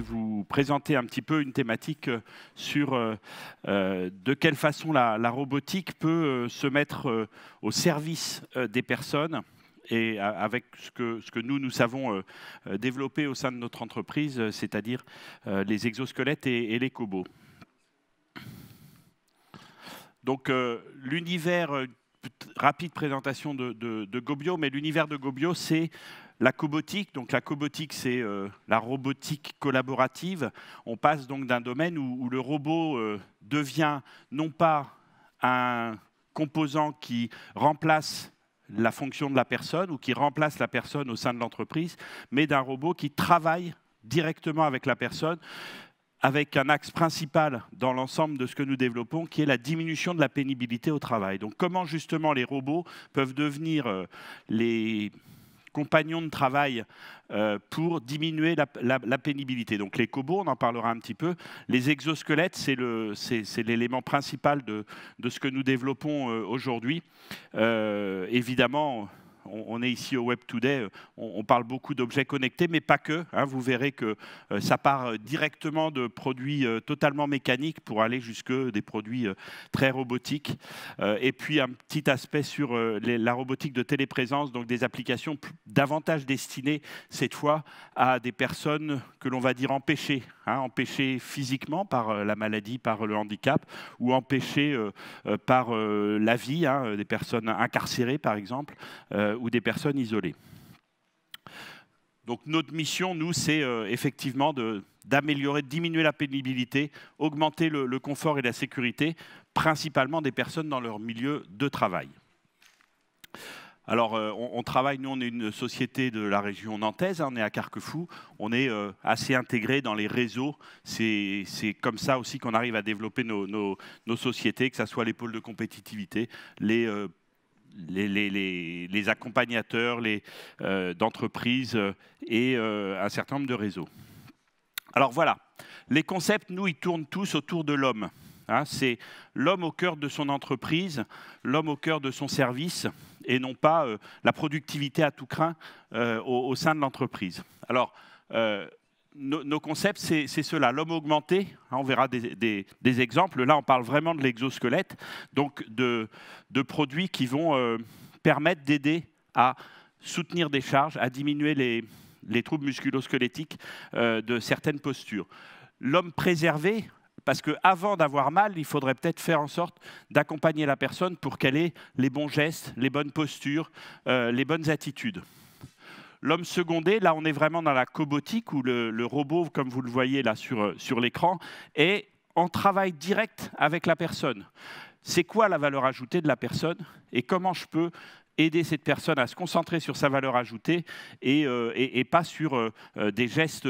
vous présenter un petit peu une thématique euh, sur euh, euh, de quelle façon la, robotique peut se mettre au service des personnes et avec ce que, ce que, nous, nous savons développer au sein de notre entreprise, c'est-à-dire les exosquelettes et, les cobots. Donc l'univers, rapide présentation de, de Gobio, mais l'univers de Gobio, c'est la cobotique. Donc la cobotique, c'est euh, la robotique collaborative. On passe donc d'un domaine où, le robot euh, devient non pas un composant qui remplace la fonction de la personne ou qui remplace la personne au sein de l'entreprise, mais d'un robot qui travaille directement avec la personne, avec un axe principal dans l'ensemble de ce que nous développons, qui est la diminution de la pénibilité au travail. Donc comment justement les robots peuvent devenir euh, les compagnons de travail euh, pour diminuer la, pénibilité. Donc les cobots, on en parlera un petit peu. Les exosquelettes, c'est l'élément principal de, ce que nous développons euh, aujourd'hui. Euh, évidemment, on, est ici au Web Today, on, parle beaucoup d'objets connectés, mais pas que. Hein. vous verrez que euh, ça part euh, directement de produits euh, totalement mécaniques pour aller jusque des produits très robotiques. et puis un petit aspect sur la robotique de téléprésence, donc des applications davantage destinées cette fois à des personnes que l'on va dire empêchées, hein, empêchées physiquement par la maladie, par le handicap, ou empêchées par la vie, hein, des personnes incarcérées par exemple, euh, ou des personnes isolées. Donc notre mission, nous, c'est euh, effectivement d'améliorer, de, diminuer la pénibilité, augmenter le, confort et la sécurité, principalement des personnes dans leur milieu de travail. Alors, euh, on, travaille, nous, on est une société de la région nantaise, hein, on est à Carquefou, on est assez intégré dans les réseaux. C'est comme ça aussi qu'on arrive à développer nos, nos sociétés, que ce soit les pôles de compétitivité, les les, les, les, les, accompagnateurs euh, d'entreprises euh, et euh, un certain nombre de réseaux. Alors voilà, les concepts, nous, ils tournent tous autour de l'homme. Hein. c'est l'homme au cœur de son entreprise, l'homme au cœur de son service, et non pas la productivité à tout craint au, au, sein de l'entreprise. Alors, nos, concepts, c'est cela, l'homme augmenté, hein, on verra des, exemples, là on parle vraiment de l'exosquelette, donc de, produits qui vont euh, permettre d'aider à soutenir des charges, à diminuer les, troubles musculosquelettiques euh, de certaines postures. L'homme préservé, parce qu'avant d'avoir mal, il faudrait peut-être faire en sorte d'accompagner la personne pour qu'elle ait les bons gestes, les bonnes postures, euh, les bonnes attitudes. L'homme secondé, là, on est vraiment dans la cobotique, où le, robot, comme vous le voyez là sur, euh, sur l'écran, est en travail direct avec la personne. C'est quoi la valeur ajoutée de la personne et comment je peux aider cette personne à se concentrer sur sa valeur ajoutée et, euh, pas sur euh, des gestes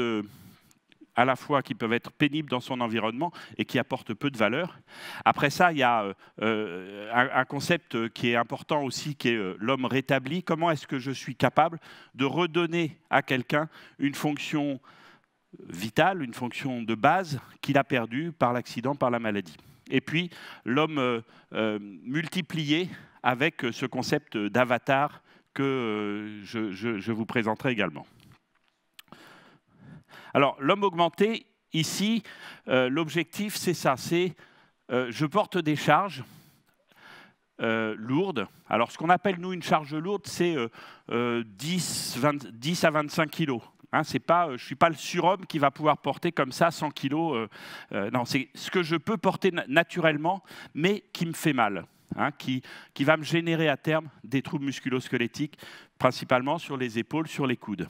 à la fois qui peuvent être pénibles dans son environnement et qui apportent peu de valeur. Après ça, il y a euh, euh, un, concept qui est important aussi, qui est euh, l'homme rétabli. Comment est-ce que je suis capable de redonner à quelqu'un une fonction vitale, une fonction de base qu'il a perdue par l'accident, par la maladie Et puis, l'homme multiplié avec ce concept d'avatar que je vous présenterai également. Alors, l'homme augmenté, ici, euh, l'objectif, c'est ça, c'est euh, je porte des charges euh, lourdes. Alors, ce qu'on appelle, nous, une charge lourde, c'est 10, 10, à 25 kilos. Hein. c'est pas, je ne suis pas le surhomme qui va pouvoir porter comme ça 100 kilos. non, c'est ce que je peux porter naturellement, mais qui me fait mal. Hein, qui, qui, va me générer à terme des troubles musculosquelettiques, principalement sur les épaules, sur les coudes.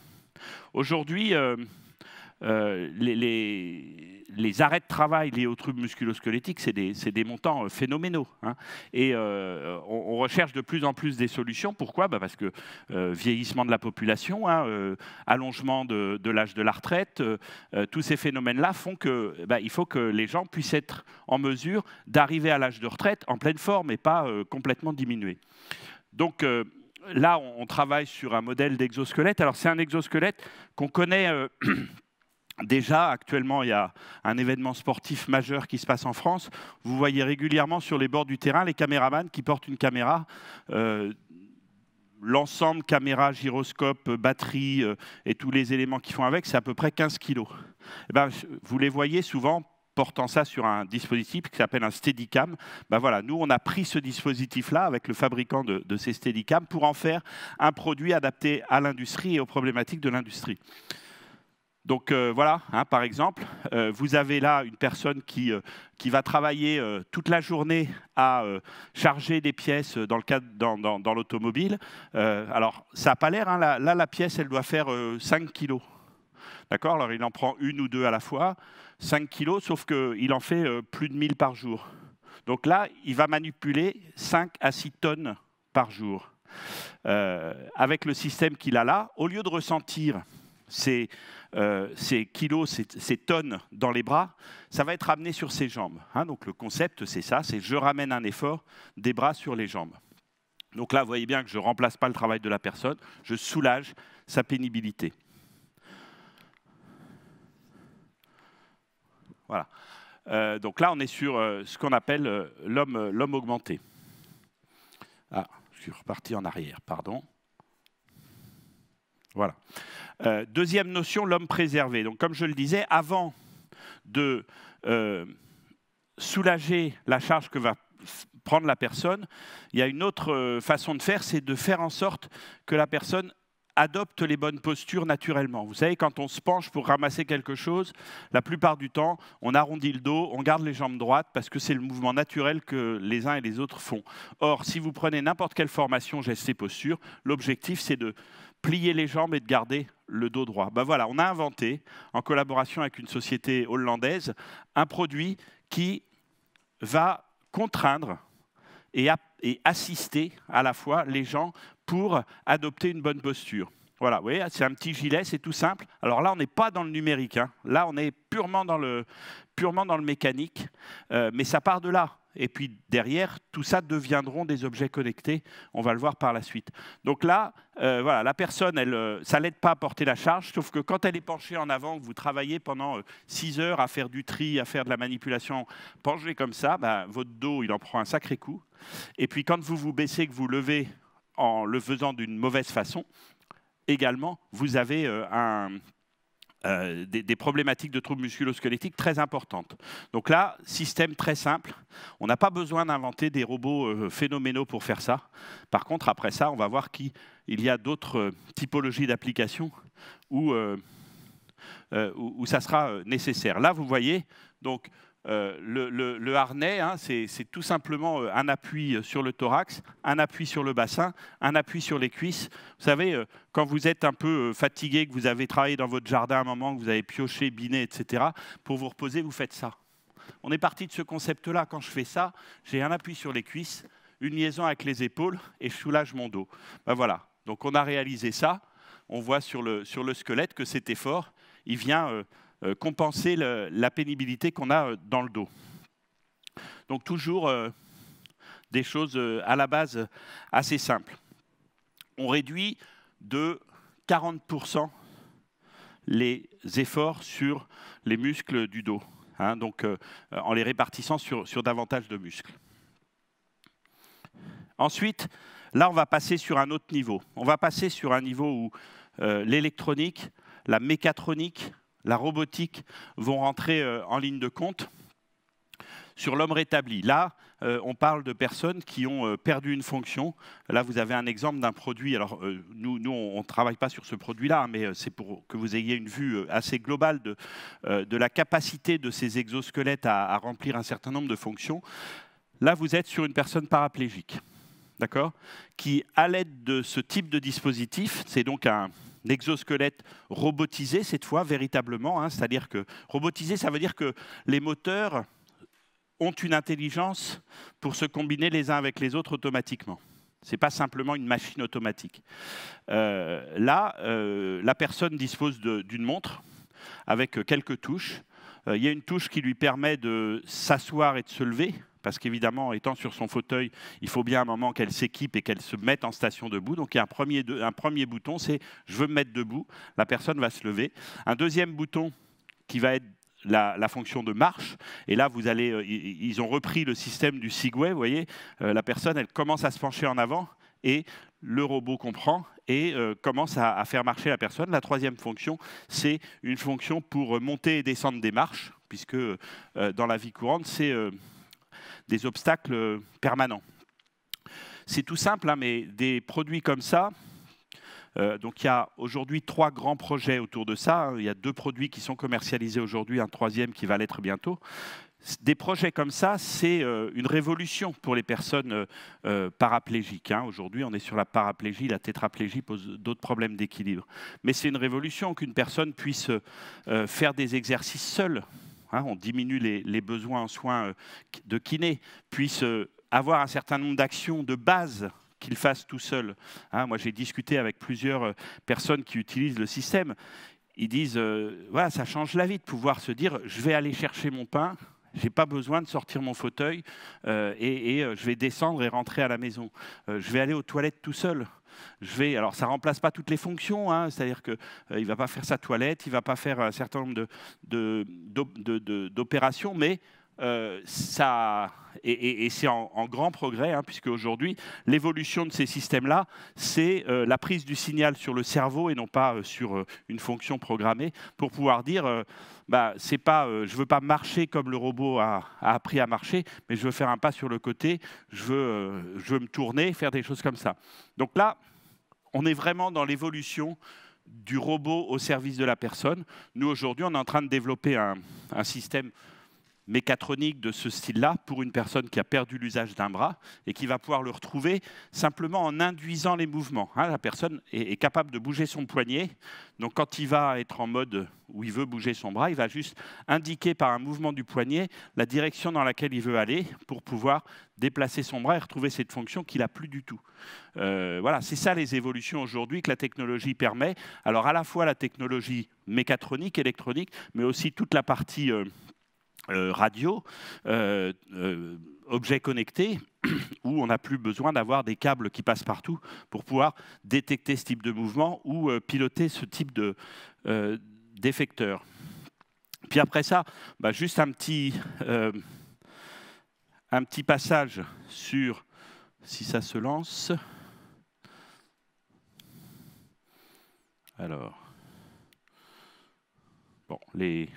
Aujourd'hui, euh, les, les, les, arrêts de travail liés aux troubles musculosquelettiques, c'est des, des, montants euh, phénoménaux. Hein. Et euh, on, recherche de plus en plus des solutions. Pourquoi bah Parce que vieillissement de la population, hein, allongement de, l'âge de la retraite, tous ces phénomènes-là font que bah, il faut que les gens puissent être en mesure d'arriver à l'âge de retraite en pleine forme et pas complètement diminué. Donc là, on, travaille sur un modèle d'exosquelette. Alors c'est un exosquelette qu'on connaît Déjà, actuellement, il y a un événement sportif majeur qui se passe en France. Vous voyez régulièrement sur les bords du terrain les caméramans qui portent une caméra. Euh, l'ensemble, caméra, gyroscope, batterie euh, et tous les éléments qui font avec, c'est à peu près 15 kilos. Eh ben, vous les voyez souvent portant ça sur un dispositif qui s'appelle un Steadicam. Ben voilà, nous, on a pris ce dispositif-là avec le fabricant de, de, ces Steadicam pour en faire un produit adapté à l'industrie et aux problématiques de l'industrie. Donc euh, voilà, hein, par exemple, euh, vous avez là une personne qui, euh, va travailler toute la journée à charger des pièces dans dans, l'automobile. alors ça n'a pas l'air, hein, là, la pièce elle doit faire 5 kilos. D'accord Alors il en prend une ou deux à la fois, 5 kilos, sauf qu'il en fait plus de 1000 par jour. Donc là, il va manipuler 5 à 6 tonnes par jour. avec le système qu'il a là, au lieu de ressentir euh, ces, kilos, ces, tonnes dans les bras, ça va être ramené sur ses jambes. Hein. Donc le concept, c'est ça, c'est je ramène un effort des bras sur les jambes. Donc là, vous voyez bien que je ne remplace pas le travail de la personne, je soulage sa pénibilité. Voilà. Euh, donc là, on est sur euh, ce qu'on appelle l'homme augmenté. Ah, je suis reparti en arrière, pardon. Voilà. Euh, deuxième notion, l'homme préservé. Donc, comme je le disais, avant de euh, soulager la charge que va prendre la personne, il y a une autre euh, façon de faire, c'est de faire en sorte que la personne adopte les bonnes postures naturellement. Vous savez, quand on se penche pour ramasser quelque chose, la plupart du temps, on arrondit le dos, on garde les jambes droites, parce que c'est le mouvement naturel que les uns et les autres font. Or, si vous prenez n'importe quelle formation gestes et postures, l'objectif, c'est de plier les jambes et de garder le dos droit. Bah voilà, on a inventé, en collaboration avec une société hollandaise, un produit qui va contraindre et, assister à la fois les gens pour adopter une bonne posture. Voilà, c'est un petit gilet, c'est tout simple. Alors là, on n'est pas dans le numérique. Hein. Là, on est purement dans le, purement dans le mécanique. Euh, mais ça part de là et puis derrière, tout ça deviendront des objets connectés. On va le voir par la suite. Donc là, euh, voilà, la personne, elle, euh, ça l'aide pas à porter la charge, sauf que quand elle est penchée en avant, que vous travaillez pendant 6 euh, heures à faire du tri, à faire de la manipulation penchée comme ça, bah, votre dos, il en prend un sacré coup. Et puis quand vous vous baissez, que vous levez en le faisant d'une mauvaise façon, également, vous avez un euh, des, problématiques de troubles musculosquelettiques très importantes. Donc là, système très simple. On n'a pas besoin d'inventer des robots euh, phénoménaux pour faire ça. Par contre, après ça, on va voir qu'il y a d'autres euh, typologies d'applications où, où, où, ça sera nécessaire. Là, vous voyez, donc euh, le, harnais, hein, c'est tout simplement euh, un appui euh, sur le thorax, un appui sur le bassin, un appui sur les cuisses. Vous savez, quand vous êtes un peu fatigué, que vous avez travaillé dans votre jardin à un moment, que vous avez pioché, biné, etc., pour vous reposer, vous faites ça. On est parti de ce concept-là. Quand je fais ça, j'ai un appui sur les cuisses, une liaison avec les épaules et je soulage mon dos. Ben voilà. Donc on a réalisé ça. On voit sur le, sur le squelette que cet effort, il vient euh, compenser la pénibilité qu'on a euh, dans le dos. Donc toujours euh, des choses à la base assez simples. On réduit de 40% les efforts sur les muscles du dos, hein, donc, en les répartissant sur, davantage de muscles. Ensuite, là, on va passer sur un autre niveau. On va passer sur un niveau où l'électronique, la mécatronique, la robotique vont rentrer euh, en ligne de compte sur l'homme rétabli. Là, euh, on parle de personnes qui ont euh, perdu une fonction. Là, vous avez un exemple d'un produit. Alors, nous, nous, on ne travaille pas sur ce produit-là, hein, mais c'est pour que vous ayez une vue assez globale de, de la capacité de ces exosquelettes à, à, remplir un certain nombre de fonctions. Là, vous êtes sur une personne paraplégique, d'accord Qui, à l'aide de ce type de dispositif, c'est donc un, Exosquelette robotisé cette fois véritablement. Hein, C'est-à-dire que robotisé, ça veut dire que les moteurs ont une intelligence pour se combiner les uns avec les autres automatiquement. Ce n'est pas simplement une machine automatique. Euh, là, euh, la personne dispose d'une montre avec quelques touches. Euh, il y a une touche qui lui permet de s'asseoir et de se lever parce qu'évidemment, étant sur son fauteuil, il faut bien un moment qu'elle s'équipe et qu'elle se mette en station debout. Donc il y a un premier, bouton, c'est je veux me mettre debout, la personne va se lever. Un deuxième bouton qui va être la, fonction de marche. Et là, vous allez, euh, ils ont repris le système du Segway. Vous voyez, euh, la personne, elle commence à se pencher en avant et le robot comprend et euh, commence à, faire marcher la personne. La troisième fonction, c'est une fonction pour monter et descendre des marches, puisque dans la vie courante, c'est des obstacles permanents. C'est tout simple, hein, mais des produits comme ça, euh, donc il y a aujourd'hui trois grands projets autour de ça. Hein. Il y a deux produits qui sont commercialisés aujourd'hui, un troisième qui va l'être bientôt. Des projets comme ça, c'est euh, une révolution pour les personnes euh, paraplégiques. Hein. Aujourd'hui, on est sur la paraplégie, la tétraplégie pose d'autres problèmes d'équilibre. Mais c'est une révolution qu'une personne puisse faire des exercices seule Hein, on diminue les, besoins en soins euh, de kiné, puissent euh, avoir un certain nombre d'actions de base qu'ils fassent tout seuls. Hein, moi, j'ai discuté avec plusieurs euh, personnes qui utilisent le système. Ils disent, voilà, ça change la vie de pouvoir se dire, je vais aller chercher mon pain, je n'ai pas besoin de sortir mon fauteuil et, je vais descendre et rentrer à la maison. je vais aller aux toilettes tout seul je vais, alors ça ne remplace pas toutes les fonctions, hein, c'est-à-dire qu'il euh, il ne va pas faire sa toilette, il ne va pas faire un certain nombre d'opérations, de, mais euh, ça, et, c'est en, grand progrès, hein, puisque aujourd'hui, l'évolution de ces systèmes-là, c'est euh, la prise du signal sur le cerveau et non pas euh, sur une fonction programmée, pour pouvoir dire, bah, c'est pas, je veux pas marcher comme le robot a, appris à marcher, mais je veux faire un pas sur le côté, je veux, je veux me tourner, faire des choses comme ça. Donc là, on est vraiment dans l'évolution du robot au service de la personne. Nous, aujourd'hui, on est en train de développer un, un système mécatronique de ce style-là pour une personne qui a perdu l'usage d'un bras et qui va pouvoir le retrouver simplement en induisant les mouvements. Hein, la personne est, capable de bouger son poignet. Donc quand il va être en mode où il veut bouger son bras, il va juste indiquer par un mouvement du poignet la direction dans laquelle il veut aller pour pouvoir déplacer son bras et retrouver cette fonction qu'il n'a plus du tout. Euh, voilà, c'est ça les évolutions aujourd'hui que la technologie permet. Alors à la fois la technologie mécatronique, électronique, mais aussi toute la partie... Euh, euh, radio, euh, euh, objets connectés, où on n'a plus besoin d'avoir des câbles qui passent partout pour pouvoir détecter ce type de mouvement ou piloter ce type de défecteur. Puis après ça, bah, juste un petit, un petit passage sur si ça se lance. Alors, bon, les,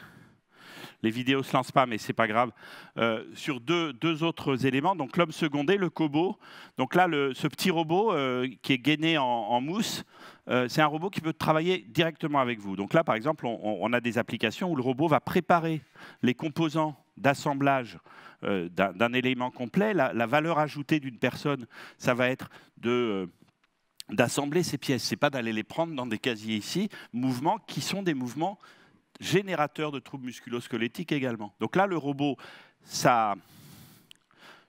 les vidéos ne se lancent pas, mais ce n'est pas grave, euh, sur deux, autres éléments. Donc l'homme secondé, le cobot. Donc là, ce petit robot euh, qui est gainé en, mousse, euh, c'est un robot qui peut travailler directement avec vous. Donc là, par exemple, on, a des applications où le robot va préparer les composants d'assemblage d'un élément complet. La, valeur ajoutée d'une personne, ça va être d'assembler ces pièces. C'est pas d'aller les prendre dans des casiers ici. Mouvements qui sont des mouvements générateur de troubles musculosquelettiques également. Donc là, le robot, ça,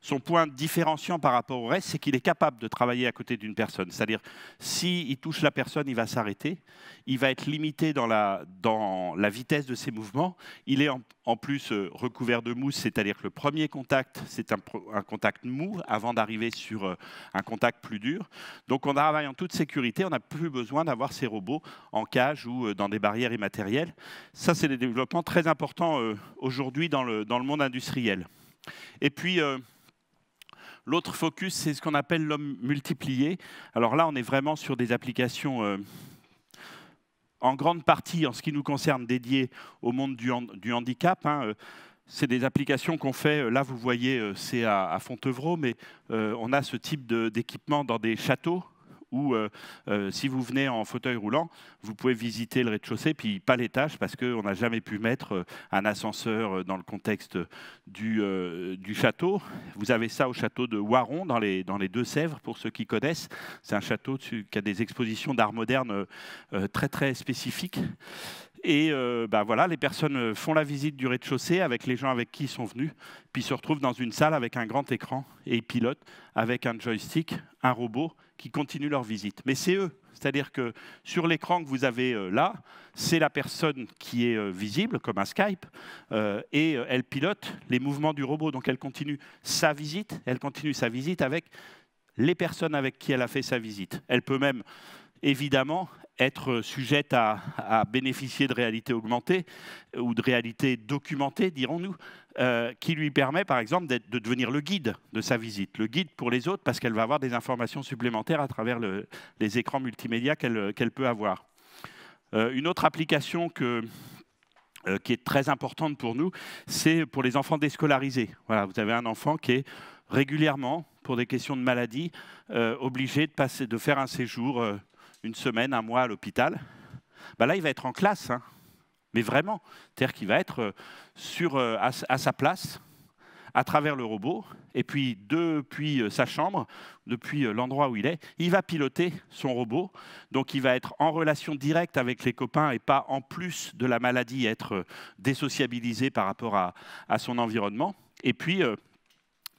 son point différenciant par rapport au reste, c'est qu'il est capable de travailler à côté d'une personne. C'est-à-dire, s'il touche la personne, il va s'arrêter, il va être limité dans la, dans la vitesse de ses mouvements, il est en, plus euh, recouvert de mousse, c'est-à-dire que le premier contact, c'est un, contact mou avant d'arriver sur euh, un contact plus dur. Donc on travaille en toute sécurité, on n'a plus besoin d'avoir ces robots en cage ou euh, dans des barrières immatérielles. Ça, c'est des développements très importants aujourd'hui dans le, monde industriel. Et puis, L'autre focus, c'est ce qu'on appelle l'homme multiplié. Alors là, on est vraiment sur des applications euh, en grande partie, en ce qui nous concerne, dédiées au monde du, handicap. Hein, euh, c'est des applications qu'on fait, euh, là vous voyez, c'est à, Fontevraud, mais on a ce type d'équipement dans des châteaux, où euh, euh, si vous venez en fauteuil roulant, vous pouvez visiter le rez-de-chaussée, puis pas les l'étage, parce qu'on n'a jamais pu mettre euh, un ascenseur dans le contexte du, château. Vous avez ça au château de Waron, dans les, dans les Deux-Sèvres, pour ceux qui connaissent. C'est un château qui a des expositions d'art moderne très, très spécifiques. Et euh, bah, voilà, les personnes euh, font la visite du rez-de-chaussée avec les gens avec qui ils sont venus, puis se retrouvent dans une salle avec un grand écran et ils pilotent avec un joystick, un robot qui continue leur visite. Mais c'est eux. C'est-à-dire que sur l'écran que vous avez euh, là, c'est la personne qui est visible, comme un Skype, et elle pilote les mouvements du robot. Donc elle continue sa visite, elle continue sa visite avec les personnes avec qui elle a fait sa visite. Elle peut même évidemment être sujette à, bénéficier de réalité augmentée euh, ou de réalité documentée, dirons-nous, euh, qui lui permet par exemple de devenir le guide de sa visite, le guide pour les autres, parce qu'elle va avoir des informations supplémentaires à travers le, les écrans multimédia qu'elle peut avoir. Euh, une autre application que, qui est très importante pour nous, c'est pour les enfants déscolarisés. Voilà, vous avez un enfant qui est régulièrement, pour des questions de maladie, obligé de, passer, de faire un séjour une semaine, un mois à l'hôpital, bah là, il va être en classe, hein. mais vraiment. C'est-à-dire qu'il va être euh, euh, à, sa place, à travers le robot, et puis depuis euh, sa chambre, depuis l'endroit où il est, il va piloter son robot. Donc il va être en relation directe avec les copains et pas en plus de la maladie être désociabilisé par rapport à, à son environnement. Et puis,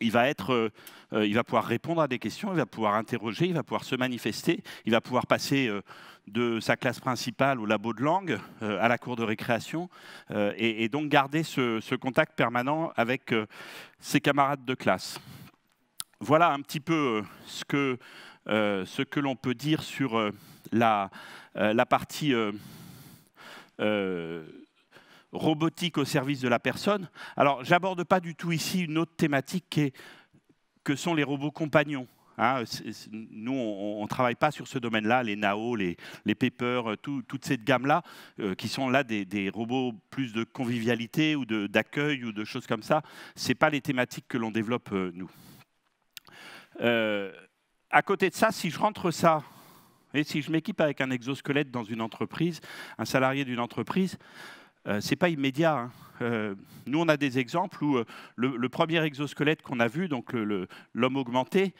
il va, être, euh, euh, il va pouvoir répondre à des questions, il va pouvoir interroger, il va pouvoir se manifester, il va pouvoir passer euh, de sa classe principale au labo de langue, à la cour de récréation, et, donc garder ce, contact permanent avec ses camarades de classe. Voilà un petit peu ce que, que l'on peut dire sur la, la partie robotique au service de la personne. Alors, j'aborde pas du tout ici une autre thématique qui que sont les robots compagnons. Hein. nous, on ne travaille pas sur ce domaine-là, les NAO, les, les euh, toute cette gamme-là, euh, qui sont là des, robots plus de convivialité ou d'accueil ou de choses comme ça. Ce pas les thématiques que l'on développe, euh, nous. à côté de ça, si je rentre ça, et si je m'équipe avec un exosquelette dans une entreprise, un salarié d'une entreprise, euh, c'est pas immédiat. Hein. Euh, nous, on a des exemples où euh, le, premier exosquelette qu'on a vu, donc l'homme augmenté,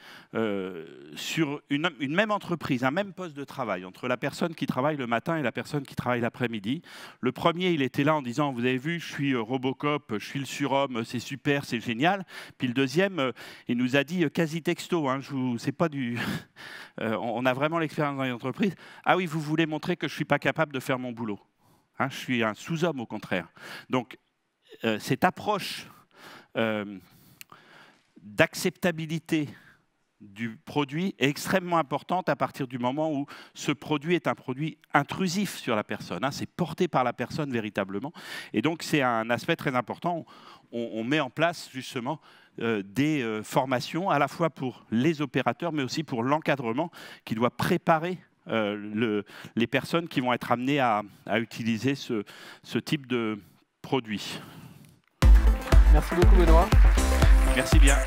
sur une, même entreprise, un même poste de travail, entre la personne qui travaille le matin et la personne qui travaille l'après-midi. Le premier, il était là en disant, vous avez vu, je suis Robocop, je suis le surhomme, c'est super, c'est génial. Puis le deuxième, il nous a dit quasi texto, hein, pas du... on a vraiment l'expérience dans les entreprises. Ah oui, vous voulez montrer que je ne suis pas capable de faire mon boulot. Hein, je suis un sous-homme au contraire. Donc, euh, cette approche euh, d'acceptabilité du produit est extrêmement importante à partir du moment où ce produit est un produit intrusif sur la personne. Hein. c'est porté par la personne véritablement. Et donc, c'est un aspect très important. On, met en place justement euh, des formations à la fois pour les opérateurs, mais aussi pour l'encadrement qui doit préparer euh, le, les personnes qui vont être amenées à, utiliser ce, ce, type de produit. Merci beaucoup Benoît. Merci bien.